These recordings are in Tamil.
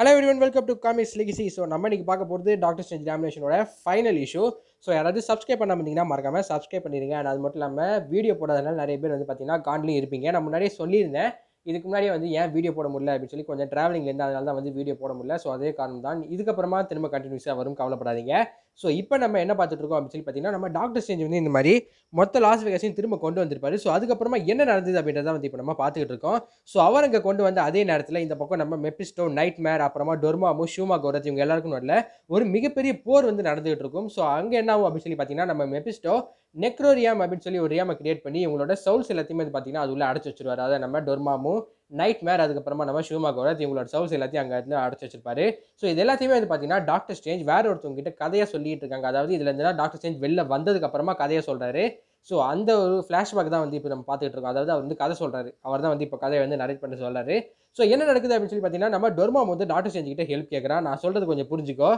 hello everyone welcome to comics C so நம்ம இன்றைக்கி பார்க்க போகிறது டாக்டர் ஸ்டேஜ் லேமினேஷனோட ஃபைனல் இஷ்யூ ஸோ யாராவது சப்ஸ்கிரைப் பண்ண பார்த்தீங்கன்னா மறக்காமல் சப்ஸ்கிரைப் பண்ணிடுங்க அண்ட் அது மட்டும் இல்லாமல் வீடியோ போடாதனால நிறைய பேர் வந்து பார்த்தீங்கன்னா காண்ட்லையும் இருப்பீங்க நான் முன்னாடியே சொல்லியிருந்தேன் இதுக்கு முன்னாடியே வந்து ஏன் வீடியோ போட முடியல அப்படின்னு சொல்லி கொஞ்சம் ட்ராவலிங்லேருந்து அதனால தான் வந்து வீடியோ போட முடியல ஸோ அதே காரணம் தான் இதுக்கப்புறமா திரும்ப கண்டினியூஸாக வரும் கவலைப்படாதீங்க ஸோ இப்போ நம்ம என்ன பார்த்துட்டு இருக்கோம் அப்படின்னு சொல்லி பார்த்தீங்கன்னா நம்ம டாக்டர் செஞ்சு வந்து இந்த மாதிரி மொத்த லாஸ் வேகஸையும் திரும்ப கொண்டு வந்திருப்பாரு ஸோ அதுக்கப்புறமா என்ன நடந்தது அப்படின்றத வந்து இப்போ நம்ம பார்த்துக்கிட்டு இருக்கோம் ஸோ அவர் அங்கே கொண்டு வந்த அதே நேரத்தில் இந்த பக்கம் நம்ம மெப்பிஸ்டோ நைட் மேர் அப்புறமா டொர்மாமோ ஷூமா கோரத் இவங்க எல்லாருக்கும் வரல ஒரு மிகப்பெரிய போர் வந்து நடந்துகிட்டு இருக்கும் ஸோ அங்கே என்ன ஆகும் அப்படின்னு சொல்லி பார்த்தீங்கன்னா நம்ம மெப்பிஸ்டோ நெக்ரோரியாம் அப்படின்னு சொல்லி ஒரு ரியாமை கிரியேட் பண்ணி இவங்களோட சவுல்ஸ் எல்லாத்தையுமே வந்து பார்த்தீங்கன்னா அது உள்ளே அடைச்சி வச்சிருவார் அதை நம்ம டொர்மாமும் நைட் மேர் அதுக்கப்புறமா நம்ம ஷூமா கோரத் இவங்களோட சவுல்ஸ் எல்லாத்தையும் அங்கே இருந்து அடைச்சி வச்சிருப்பாரு ஸோ இது எல்லாத்தையுமே வந்து பார்த்தீங்கன்னா டாக்டர் ஸ்டேஞ்ச் வேற ஒருத்தவங்க கதையாக சொல்லிட்டு இருக்காங்க அதாவது இதில் இருந்துன்னா டாக்டர் ஸ்டேஞ்ச் வெளில வந்ததுக்கப்புறமா கதையை சொல்கிறாரு ஸோ அந்த ஒரு ஃப்ளாஷ்பேக் தான் வந்து இப்போ நம்ம பார்த்துட்டு இருக்கோம் அதாவது அவர் வந்து கதை சொல்கிறாரு அவர் தான் வந்து இப்போ கதையை வந்து நரேட் பண்ண சொல்கிறாரு ஸோ என்ன நடக்குது அப்படின்னு சொல்லி பார்த்தீங்கன்னா நம்ம டொர்மா வந்து டாக்டர் ஸ்டேஞ்ச் கிட்ட ஹெல்ப் கேட்குறான் நான் சொல்கிறது கொஞ்சம் புரிஞ்சுக்கோ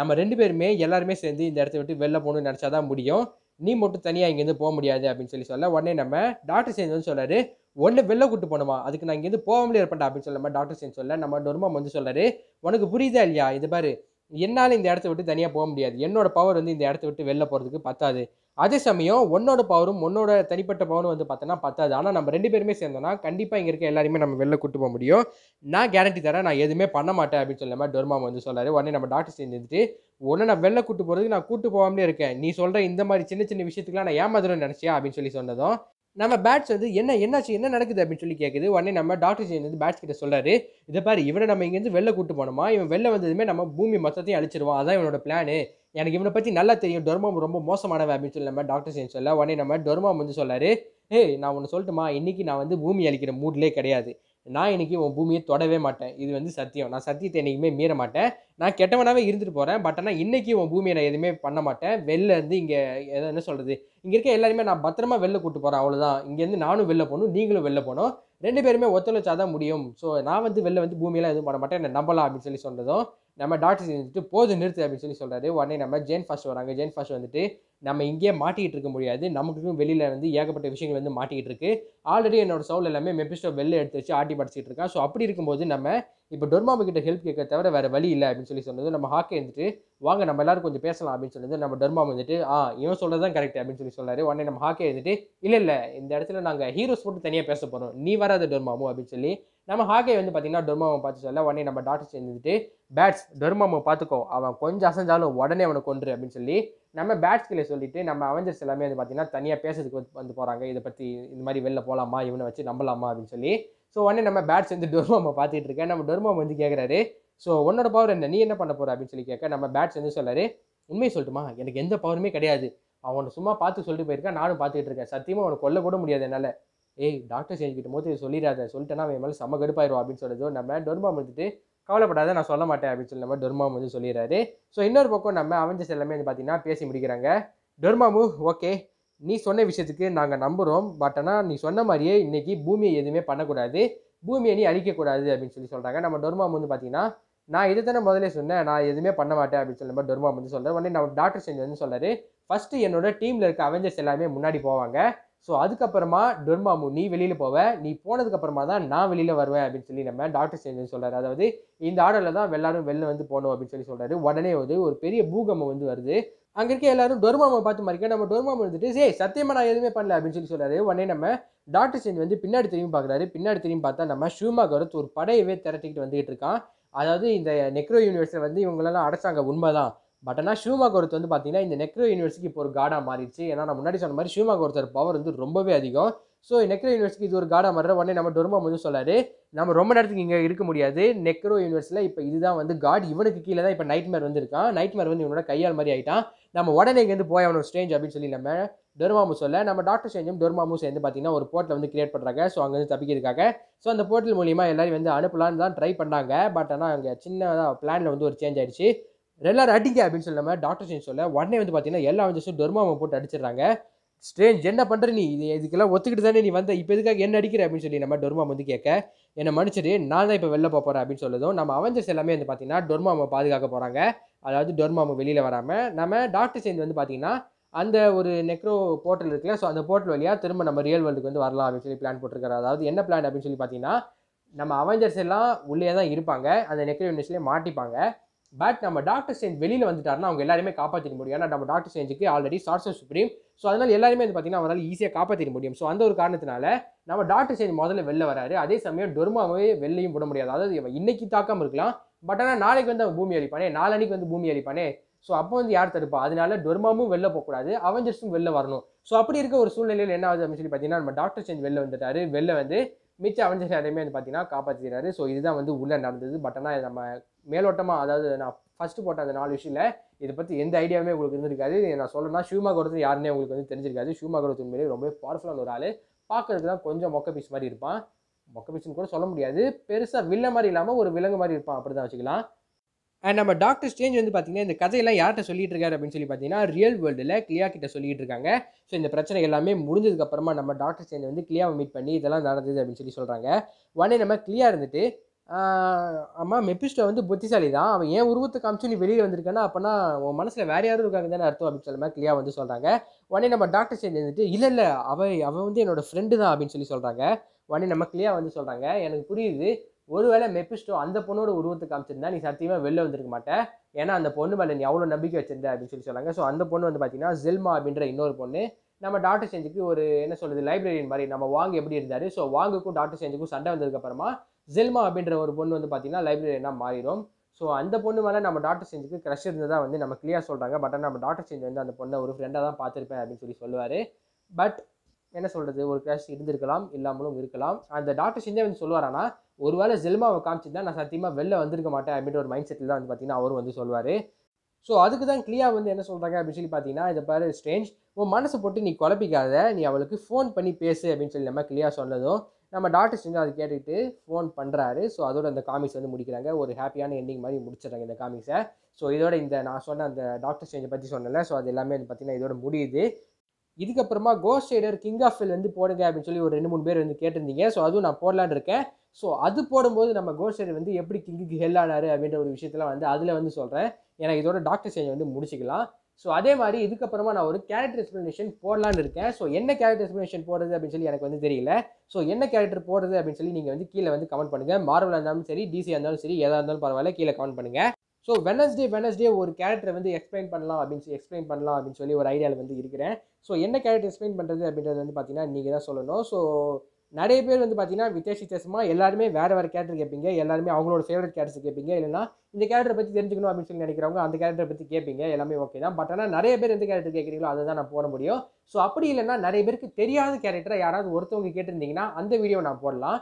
நம்ம ரெண்டு பேருமே எல்லாருமே சேர்ந்து இந்த இடத்த விட்டு வெளில போகணும்னு நினச்சா தான் முடியும் நீ மட்டும் தனியாக இங்கேருந்து போக முடியாது அப்படின்னு சொல்லி சொல்ல உடனே நம்ம டாக்டர் சேஞ்ச் வந்து சொல்கிறாரு ஒன்று வெளில கூட்டு போகணுமா அதுக்கு நான் இங்கேருந்து போக முடியல இருப்பேன்டா அப்படின்னு சொல்ல டாக்டர் சேஞ்ச் சொல்ல நம்ம நொருமா வந்து சொல்கிறாரு உனக்கு புரியுதா இல்லையா இது மாதிரி என்னால் இந்த இடத்த விட்டு தனியாக போக முடியாது என்னோடய பவர் வந்து இந்த இடத்த விட்டு வெளில போகிறதுக்கு பத்தாது அதே சமயம் உன்னோட பவரும் உன்னோட தனிப்பட்ட பவரும் வந்து பார்த்தோன்னா பத்தாது ஆனால் நம்ம ரெண்டு பேருமே சேர்ந்தோன்னா கண்டிப்பாக இங்கே இருக்க எல்லாருமே நம்ம வெளில கூட்டு போக முடியும் நான் கேரண்டி தரேன் நான் எதுவுமே பண்ண மாட்டேன் அப்படின்னு சொல்ல மாதிரி டொர்மாம் வந்து சொல்கிறார் உடனே நம்ம டாக்டர் சேர்ந்துட்டு உடனே நான் வெளில கூட்டு போகிறதுக்கு நான் கூட்டு போகாமலே இருக்கேன் நீ சொல்கிற இந்த மாதிரி சின்ன சின்ன விஷயத்துக்குலாம் நான் ஏமாதிரம் நினச்சியா அப்படின்னு சொல்லி சொன்னதும் நம்ம பேட்ஸ் வந்து என்ன என்னாச்சு என்ன நடக்குது அப்படின்னு சொல்லி கேட்குது உடனே நம்ம டாக்டர் ஜெயின் வந்து பேட்ஸ் கிட்ட சொல்கிறாரு இதை பாரு இவனை நம்ம இங்கேருந்து வெளில கூட்டு போனோமா இவன் வெளில வந்ததுமே நம்ம பூமி மொத்தத்தையும் அழிச்சிருவோம் அதான் இவனோட பிளானு எனக்கு இவனை பற்றி நல்லா தெரியும் டொர்மாம் ரொம்ப மோசமானவன் அப்படின்னு சொல்லி நம்ம டாக்டர் ஜெயின் சொல்ல உடனே நம்ம டொர்மாம் வந்து சொல்லாரு ஏய் நான் ஒன்று சொல்லட்டுமா இன்றைக்கி நான் வந்து பூமி அழிக்கிற மூட்லேயே கிடையாது நான் இன்றைக்கி உன் பூமியை தொடவே மாட்டேன் இது வந்து சத்தியம் நான் சத்தியத்தை என்றைக்குமே மீற மாட்டேன் நான் கெட்டவனாகவே இருந்துட்டு போகிறேன் பட் ஆனால் இன்றைக்கி உன் பூமியை நான் எதுவுமே பண்ண மாட்டேன் வெளில இருந்து இங்கே எதை என்ன சொல்கிறது இங்கே இருக்க எல்லாருமே நான் பத்திரமா வெளில கூப்பிட்டு போகிறேன் அவ்வளோதான் இங்கேருந்து நானும் வெளில போகணும் நீங்களும் வெளில போகணும் ரெண்டு பேருமே ஒத்துழைச்சா தான் முடியும் ஸோ நான் வந்து வெளில வந்து பூமியெல்லாம் எதுவும் பண்ண மாட்டேன் என்னை நம்பலாம் அப்படின்னு சொல்லி சொன்னதும் நம்ம டாக்டர் செஞ்சுட்டு போது நிறுத்து அப்படின்னு சொல்லி சொல்கிறாரு உடனே நம்ம ஜெயின் ஃபாஸ்ட் வராங்க ஜெயின் ஃபாஸ்ட் வந்துட்டு நம்ம இங்கேயே மாட்டிக்கிட்டு இருக்க முடியாது நமக்கும் வெளியில் இருந்து ஏகப்பட்ட விஷயங்கள் வந்து மாட்டிக்கிட்டு இருக்குது ஆல்ரெடி என்னோட சவுல் எல்லாமே மெபிஸ்டோ வெளில எடுத்து வச்சு ஆட்டி படிச்சுட்டு இருக்கா ஸோ அப்படி இருக்கும்போது நம்ம இப்போ டொர்மாமு கிட்ட ஹெல்ப் கேட்க தவிர வேறு வழி இல்லை அப்படின்னு சொல்லி சொன்னது நம்ம ஹாக்கே இருந்துட்டு வாங்க நம்ம எல்லாரும் கொஞ்சம் பேசலாம் அப்படின்னு சொல்லி நம்ம டொர்மா வந்துட்டு ஆ இவன் சொல்கிறது தான் கரெக்ட் அப்படின்னு சொல்லி சொன்னார் உடனே நம்ம ஹாக்கே இருந்துட்டு இல்லை இல்லை இந்த இடத்துல நாங்கள் ஹீரோஸ் மட்டும் தனியாக பேச போகிறோம் நீ வராத டொர்மாமோ அப்படின்னு சொல்லி நம்ம ஹாகே வந்து பார்த்தீங்கன்னா டொர்மாவை பார்த்து சொல்ல உடனே நம்ம டாக்டர் சேர்ந்துட்டு பேட்ஸ் டொர்மாவை பார்த்துக்கோ அவன் கொஞ்சம் அசைஞ்சாலும் உடனே அவனை கொன்று அப்படின்னு சொல்லி நம்ம பேட்ஸ்களை சொல்லிட்டு நம்ம அவஞ்சர்ஸ் எல்லாமே வந்து பார்த்தீங்கன்னா தனியாக பேசுறதுக்கு வந்து போகிறாங்க இதை பற்றி இந்த மாதிரி வெளில போகலாமா இவனை வச்சு நம்பலாமா அப்படின்னு சொல்லி ஸோ உடனே நம்ம பேட்ஸ் வந்து டொர்மாவை பார்த்துட்டு இருக்கேன் நம்ம டொர்மாவை வந்து கேட்குறாரு ஸோ உன்னோட பவர் என்ன நீ என்ன பண்ண போகிற அப்படின்னு சொல்லி கேட்க நம்ம பேட்ஸ் வந்து சொல்லாரு உண்மையை சொல்லட்டுமா எனக்கு எந்த பவருமே கிடையாது அவனை சும்மா பார்த்து சொல்லிட்டு போயிருக்கேன் நானும் பார்த்துக்கிட்டு இருக்கேன் சத்தியமாக அவனை கொல்ல கூட முடியாது என்னால் ஏய் டாக்டர் சேஞ்ச் கிட்ட போது சொல்லிடாத சொல்லிட்டேன்னா அவன் மேலே செம்ம கடுப்பாயிரும் அப்படின்னு சொல்லுறதோ நம்ம டொர்மாம் வந்துட்டு கவலைப்படாத நான் சொல்ல மாட்டேன் அப்படின்னு சொல்லி நம்ம டொர்மாம் வந்து சொல்லிடுறாரு ஸோ இன்னொரு பக்கம் நம்ம அவஞ்சஸ் எல்லாமே வந்து பார்த்தீங்கன்னா பேசி முடிக்கிறாங்க டொர்மாமு ஓகே நீ சொன்ன விஷயத்துக்கு நாங்கள் நம்புகிறோம் பட் ஆனால் நீ சொன்ன மாதிரியே இன்றைக்கி பூமியை எதுவுமே பண்ணக்கூடாது பூமியை நீ அழிக்கக்கூடாது அப்படின்னு சொல்லி சொல்கிறாங்க நம்ம டொர்மாம் வந்து பார்த்தீங்கன்னா நான் இதை தானே முதலே சொன்னேன் நான் எதுவுமே பண்ண மாட்டேன் அப்படின்னு சொல்லி நம்ம டொர்மாம் வந்து சொல்கிறேன் உடனே நம்ம டாக்டர் செஞ்சு வந்து சொல்கிறாரு ஃபஸ்ட்டு என்னோட டீமில் இருக்க அவஞ்சர்ஸ் எல்லாமே முன்னாடி போவாங்க ஸோ அதுக்கப்புறமா டொர்மாமு நீ வெளியில் போவ நீ போனதுக்கப்புறமா தான் நான் வெளியில் வருவேன் அப்படின்னு சொல்லி நம்ம டாக்டர் சேஞ்சன் சொல்கிறார் அதாவது இந்த ஆர்டரில் தான் எல்லாரும் வெளில வந்து போகணும் அப்படின்னு சொல்லி சொல்கிறாரு உடனே வந்து ஒரு பெரிய பூகம்பம் வந்து வருது அங்கே இருக்க எல்லாரும் டொர்மாமை பார்த்து மாதிரி நம்ம டொர்மாமு வந்துட்டு சே சத்தியமாக நான் எதுவுமே பண்ணல அப்படின்னு சொல்லி சொல்கிறாரு உடனே நம்ம டாக்டர் சேஞ்ச் வந்து பின்னாடி திரும்பி பார்க்குறாரு பின்னாடி திரும்பி பார்த்தா நம்ம ஷூமாகரத் ஒரு படையவே திரட்டிக்கிட்டு வந்துகிட்டு இருக்கான் அதாவது இந்த நெக்ரோ யூனிவர்சிட்டி வந்து இவங்களெல்லாம் அடைச்சாங்க தான் பட் ஆனால் ஷூமா கோர்த் வந்து பார்த்தீங்கன்னா இந்த நெக்ரோ யூனிவர்சிட்டி இப்போ ஒரு காடாக மாறிடுச்சு ஏன்னா நான் முன்னாடி சொன்ன மாதிரி ஷூமா கோர்த்தர் பவர் வந்து ரொம்பவே அதிகம் ஸோ நெக்ரோ யூனிவர்சிட்டி இது ஒரு காடாக மாறுற உடனே நம்ம டொர்மா வந்து சொல்லாரு நம்ம ரொம்ப நேரத்துக்கு இங்கே இருக்க முடியாது நெக்ரோ யூனிவர்ஸில் இப்போ இதுதான் வந்து காட் இவனுக்கு கீழே தான் இப்போ nightmare nightmare nightmare வந்து இவனோட கையால் மாதிரி ஆகிட்டான் நம்ம உடனே இங்கேருந்து போய் அவனோட ஸ்ட்ரேஞ்ச் அப்படின்னு சொல்லி நம்ம டொர்மாமு சொல்ல நம்ம டாக்டர் ஸ்டேஞ்சும் டொர்மாமு சேர்ந்து பார்த்தீங்கன்னா ஒரு போர்ட்டில் வந்து கிரியேட் பண்ணுறாங்க ஸோ அங்கேருந்து தப்பிக்கிறதுக்காக ஸோ அந்த போர்ட்டல் மூலியமாக எல்லோரும் வந்து அனுப்பலான்னு தான் ட்ரை பண்ணாங்க பட் ஆனால் அங்கே சின்னதாக பிளானில் வந்து ஒரு சேஞ்ச் ஆகிடுச்சு எல்லாரும் அடிக்க அப்படின்னு சொல்லாமல் டாக்டர் சேஞ்ச் சொல்ல உடனே வந்து பார்த்தீங்கன்னா எல்லா அவஞ்சஸும் டொர்மாவை போட்டு அடிச்சிடறாங்க ஸ்ட்ரேஞ்ச் என்ன பண்ணுற நீ இது இதுக்கெல்லாம் ஒத்துக்கிட்டு தானே நீ வந்த இப்போ எதுக்காக என்ன அடிக்கிற அப்படின்னு சொல்லி நம்ம டொர்மாம் வந்து கேட்க என்னை மன்னிச்சிட்டு நான் தான் இப்போ வெளில போக போகிறேன் அப்படின்னு சொல்லதும் நம்ம அவஞ்சர்ஸ் எல்லாமே வந்து பார்த்தீங்கன்னா டொர்மாவை பாதுகாக்க போகிறாங்க அதாவது டொர்மாவை வெளியில் வராமல் நம்ம டாக்டர் சேஞ்ச் வந்து பார்த்தீங்கன்னா அந்த ஒரு நெக்ரோ போர்ட்டல் இருக்குல்ல ஸோ அந்த போர்ட்டல் வழியாக திரும்ப நம்ம ரியல் வேர்ல்டுக்கு வந்து வரலாம் அப்படின்னு சொல்லி பிளான் போட்டிருக்காரு அதாவது என்ன பிளான் அப்படின்னு சொல்லி பார்த்தீங்கன்னா நம்ம அவஞ்சர்ஸ் எல்லாம் உள்ளே தான் இருப்பாங்க அந்த நெக்ரோ யூனிஸ்லேயே மாட்டிப்பாங்க பட் நம்ம டாக்டர் சேஞ்ச் வெளியில் வந்துட்டாருன்னா அவங்க எல்லாருமே காப்பாற்றிட முடியும் ஏன்னா நம்ம டாக்டர் சேஞ்சுக்கு ஆல்ரெடி சார்ஸ் சுப்ரீம் ஸோ அதனால் எல்லாருமே வந்து பார்த்தீங்கன்னா அவரால் ஈஸியாக காப்பாற்றிட முடியும் ஸோ அந்த ஒரு காரணத்தினால நம்ம டாக்டர் சேஞ்ச் முதல்ல வெளில வராரு அதே சமயம் டொர்மாவே வெளிலையும் போட முடியாது அதாவது இவன் இன்னைக்கு தாக்காமல் இருக்கலாம் பட் ஆனால் நாளைக்கு வந்து அவன் பூமி அழிப்பானே நாளன்னைக்கு வந்து பூமி அழிப்பானே ஸோ அப்போ வந்து யார் தடுப்பா அதனால டொர்மாவும் வெளில போகக்கூடாது அவஞ்சர்ஸும் வெளில வரணும் ஸோ அப்படி இருக்க ஒரு சூழ்நிலையில் என்ன ஆகுது அப்படின்னு சொல்லி பார்த்தீங்கன்னா நம்ம டாக்டர் சேஞ்ச் வெளில வந்துட்டாரு வெளில வந்து மிச்ச அவெஞ்சர்ஸ் யாரையுமே வந்து பார்த்தீங்கன்னா காப்பாற்றிடுறாரு ஸோ இதுதான் வந்து உள்ளே நடந்தது பட் ஆனால் நம்ம மேலோட்டமாக அதாவது நான் ஃபஸ்ட்டு போட்ட அந்த நாலு விஷயத்தில் இதை பற்றி எந்த ஐடியாவுமே உங்களுக்கு இருந்திருக்காது நான் சொல்லணும்னா ஷூமா குரத்து யாருன்னே உங்களுக்கு வந்து தெரிஞ்சிருக்காது ஷூமா குரத்து உண்மையிலே ரொம்ப பவர்ஃபுல்லான ஒரு ஆள் பார்க்கறதுக்கு தான் கொஞ்சம் மொக்க பீஸ் மாதிரி இருப்பான் மொக்க பீஸ்ன்னு கூட சொல்ல முடியாது பெருசாக வில்ல மாதிரி இல்லாமல் ஒரு விலங்கு மாதிரி இருப்பான் அப்படி தான் வச்சுக்கலாம் அண்ட் நம்ம டாக்டர் ஸ்டேஞ்ச் வந்து பார்த்தீங்கன்னா இந்த கதையெல்லாம் யார்கிட்ட சொல்லிட்டு இருக்காரு அப்படின்னு சொல்லி பார்த்தீங்கன்னா ரியல் வேர்ல்டில் கிளியா கிட்ட சொல்லிட்டு இருக்காங்க ஸோ இந்த பிரச்சனை எல்லாமே முடிஞ்சதுக்கப்புறமா நம்ம டாக்டர் ஸ்டேஞ்ச் வந்து கிளியாவை மீட் பண்ணி இதெல்லாம் நடந்தது அப்படின்னு சொல்லி சொல்கிறாங்க உடனே நம்ம கிளியா இருந்துட்டு அம்மா மெப்பிஸ்டோ வந்து புத்திசாலி தான் அவன் ஏன் உருவத்தை காமிச்சு நீ வெளியே வந்திருக்கேன்னா அப்போனா உன் மனசில் வேறு யாரும் இருக்காங்க தானே அர்த்தம் அப்படின்னு சொல்லி கிளியா வந்து சொல்கிறாங்க உடனே நம்ம டாக்டர் ஸ்டேஞ்ச் வந்துட்டு இல்லை இல்லை அவள் அவன் வந்து என்னோட ஃப்ரெண்டு தான் அப்படின்னு சொல்லி சொல்கிறாங்க உடனே நம்ம கிளியா வந்து சொல்கிறாங்க எனக்கு புரியுது ஒருவேளை மெப்பிஸ்டோ அந்த பொண்ணோட உருவத்தை காமிச்சிருந்தா நீ சத்தியமாக வெளில வந்திருக்க மாட்டேன் ஏன்னா அந்த பொண்ணு மேலே நீ அவ்வளோ நம்பிக்கை வச்சிருந்த அப்படின்னு சொல்லி சொன்னாங்க ஸோ அந்த பொண்ணு வந்து பார்த்தீங்கன்னா ஜில்மா அப்படின்ற இன்னொரு பொண்ணு நம்ம டாக்டர் செஞ்சுக்கு ஒரு என்ன சொல்கிறது லைப்ரரியன் மாதிரி நம்ம வாங்க எப்படி இருந்தார் ஸோ வாங்குக்கும் டாக்டர் செஞ்சுக்கும் சண்டை வந்ததுக்கப்புறமா ஜில்மா அப்படின்ற ஒரு பொண்ணு வந்து பார்த்தீங்கன்னா லைப்ரரியனாக மாறிடும் ஸோ அந்த பொண்ணு மேலே நம்ம டாக்டர் செஞ்சுக்கு க்ரஷ் இருந்ததாக வந்து நம்ம கிளியர் சொல்கிறாங்க பட் ஆனால் நம்ம டாக்டர் செஞ்சு வந்து அந்த பொண்ணை ஒரு ஃப்ரெண்டாக தான் பார்த்துருப்பேன் அப்படின்னு சொல்லி சொல்லுவார் பட் என்ன சொல்கிறது ஒரு கிராஷ் இருந்திருக்கலாம் இல்லாமலும் இருக்கலாம் அந்த டாக்டர் சிந்தேவன் சொல்லுவாரானா ஒருவேளை ஜெல்மாவை காமிச்சிருந்தா நான் சத்தியமாக வெளில வந்திருக்க மாட்டேன் அப்படின்ற ஒரு மைண்ட் செட்டில் தான் வந்து பார்த்தீங்கன்னா அவரும் வந்து சொல்வார் ஸோ அதுக்கு தான் கிளியா வந்து என்ன சொல்கிறாங்க அப்படின்னு சொல்லி பார்த்தீங்கன்னா இதை பாரு ஸ்ட்ரேஞ்ச் உன் மனசை போட்டு நீ குழப்பிக்காத நீ அவளுக்கு ஃபோன் பண்ணி பேசு அப்படின்னு சொல்லி நம்ம கிளியா சொன்னதும் நம்ம டாக்டர் சிந்தா அதை கேட்டுக்கிட்டு ஃபோன் பண்ணுறாரு ஸோ அதோட அந்த காமிக்ஸ் வந்து முடிக்கிறாங்க ஒரு ஹாப்பியான எண்டிங் மாதிரி முடிச்சிடுறாங்க இந்த காமிக்ஸை ஸோ இதோட இந்த நான் சொன்ன அந்த டாக்டர் சேஞ்சை பற்றி சொன்னல ஸோ அது எல்லாமே வந்து பார்த்திங்கன்னா இதோட முடியுது இதுக்கப்புறமா Ghost Rider king of fill வந்து போடுங்க அப்படின்னு சொல்லி ஒரு ரெண்டு மூணு பேர் வந்து கேட்டிருந்தீங்க ஸோ அதுவும் நான் போடலான் இருக்கேன் ஸோ அது போடும்போது நம்ம கோஸ்ட் ரைடர் வந்து எப்படி கிங்குக்கு ஹெல் ஆனார் அப்படின்ற ஒரு விஷயத்தெல்லாம் வந்து அதில் வந்து சொல்கிறேன் எனக்கு இதோட டாக்டர் சேஞ்ச் வந்து முடிச்சிக்கலாம் ஸோ அதே மாதிரி இதுக்கப்புறமா நான் ஒரு கேரக்டர் எக்ஸ்பிளனேஷன் போடலான்னு இருக்கேன் ஸோ என்ன கேரக்டர் எக்ஸ்பிளனேஷன் போடுறது அப்படின்னு சொல்லி எனக்கு வந்து தெரியல ஸோ என்ன கேரக்டர் போடுறது அப்படின்னு சொல்லி நீங்கள் வந்து கீழே வந்து கமெண்ட் பண்ணுங்கள் மார்வலாக இருந்தாலும் சரி டிசியாக இருந்தாலும் சரி எதாக இருந்தாலும் பரவாயில்ல கீழே கமெண்ட் பண்ணுங்கள் ஸோ வெனஸ்டே வெனஸ்டே ஒரு கேரக்டரை வந்து எக்ஸ்பிளைன் பண்ணலாம் அப்படின்னு சொல்லி எக்ஸ்பிளைன் பண்ணலாம் அப்படின்னு சொல்லி ஒரு ஐடியாவில் வந்து இருக்கிறேன் ஸோ என்ன கேரக்டர் எக்ஸ்பிளைன் பண்ணுறது அப்படின்றது வந்து பார்த்தீங்கன்னா நீங்கள் தான் சொல்லணும் ஸோ நிறைய பேர் வந்து பார்த்தீங்கன்னா வித்தேச வித்தியாசமாக எல்லாருமே வேறு வேறு கேரக்டர் கேட்பீங்க எல்லாருமே அவங்களோட ஃபேவரட் கேரக்டர் கேட்பீங்க இல்லைனா இந்த கேரக்டரை பற்றி தெரிஞ்சுக்கணும் அப்படின்னு சொல்லி நினைக்கிறவங்க அந்த கேரக்டரை பற்றி கேட்பீங்க எல்லாமே ஓகே தான் பட் ஆனால் நிறைய பேர் எந்த கேரக்டர் கேட்குறீங்களோ அதை தான் நான் போட முடியும் ஸோ அப்படி இல்லைனா நிறைய பேருக்கு தெரியாத கேரக்டரை யாராவது ஒருத்தவங்க கேட்டிருந்தீங்கன்னா அந்த வீடியோ நான் போடலாம்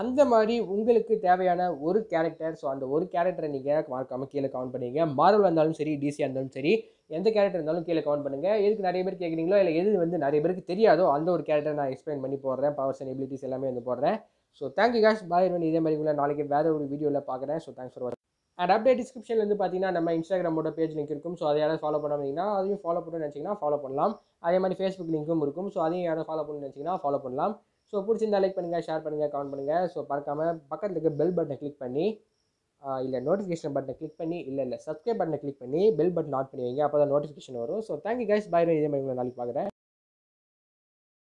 அந்த மாதிரி உங்களுக்கு தேவையான ஒரு கேரக்டர் ஸோ அந்த ஒரு கேரக்டரை நீங்கள் மறக்காமல் கீழே கவுண்ட் பண்ணுங்க மார்வல் இருந்தாலும் சரி டிசியாக இருந்தாலும் சரி எந்த கேரக்டர் இருந்தாலும் கீழே கவுண்ட் பண்ணுங்கள் எதுக்கு நிறைய பேர் கேட்குறீங்களோ இல்லை எது வந்து நிறைய பேருக்கு தெரியாதோ அந்த ஒரு கேரக்டர் நான் எக்ஸ்பிளைன் பண்ணி போடுறேன் பவர்ஸ் அண்ட் எபிலிட்டிஸ் எல்லாமே வந்து போடுறேன் ஸோ தேங்க்யூ கேஷ் பாய் இதே மாதிரி உங்களை நாளைக்கு வேறு ஒரு வீடியோவில் பார்க்குறேன் ஸோ தேங்க்ஸ் ஃபார் வாட்சிங் அண்ட் அப்டேட் டிஸ்கிரிப்ஷனில் வந்து பார்த்தீங்கன்னா நம்ம இன்ஸ்டாகிராமோட பேஜ் லிங்க் இருக்கும் ஸோ அதை யாராவது ஃபாலோ பண்ணாமல் அதையும் ஃபாலோ பண்ணணும்னு நினச்சிங்கன்னா ஃபாலோ பண்ணலாம் அதே மாதிரி ஃபேஸ்புக் லிங்க்கும் இருக்கும் ஸோ அதையும் யாரும் ஃபாலோ பண்ணணும்னு நினச்சிங்கன்னா ஃபாலோ பண்ணலாம் ஸோ பிடிச்சிருந்தா லைக் பண்ணுங்கள் ஷேர் பண்ணுங்கள் கமெண்ட் பண்ணுங்கள் ஸோ பார்க்காமல் பக்கத்தில் இருக்க பெல் பட்டனை கிளிக் பண்ணி இல்லை நோட்டிஃபிகேஷன் பட்டனை கிளிக் பண்ணி இல்லை இல்லை சப்ஸ்கிரைப் பட்டனை கிளிக் பண்ணி பெல் பட்டன் ஆன் பண்ணி வைங்க அப்போ தான் நோட்டிஃபிகேஷன் வரும் ஸோ தேங்க்யூ கைஸ் பாய் இதே மாதிரி உங்களை நாளைக்கு பார்க்குறேன்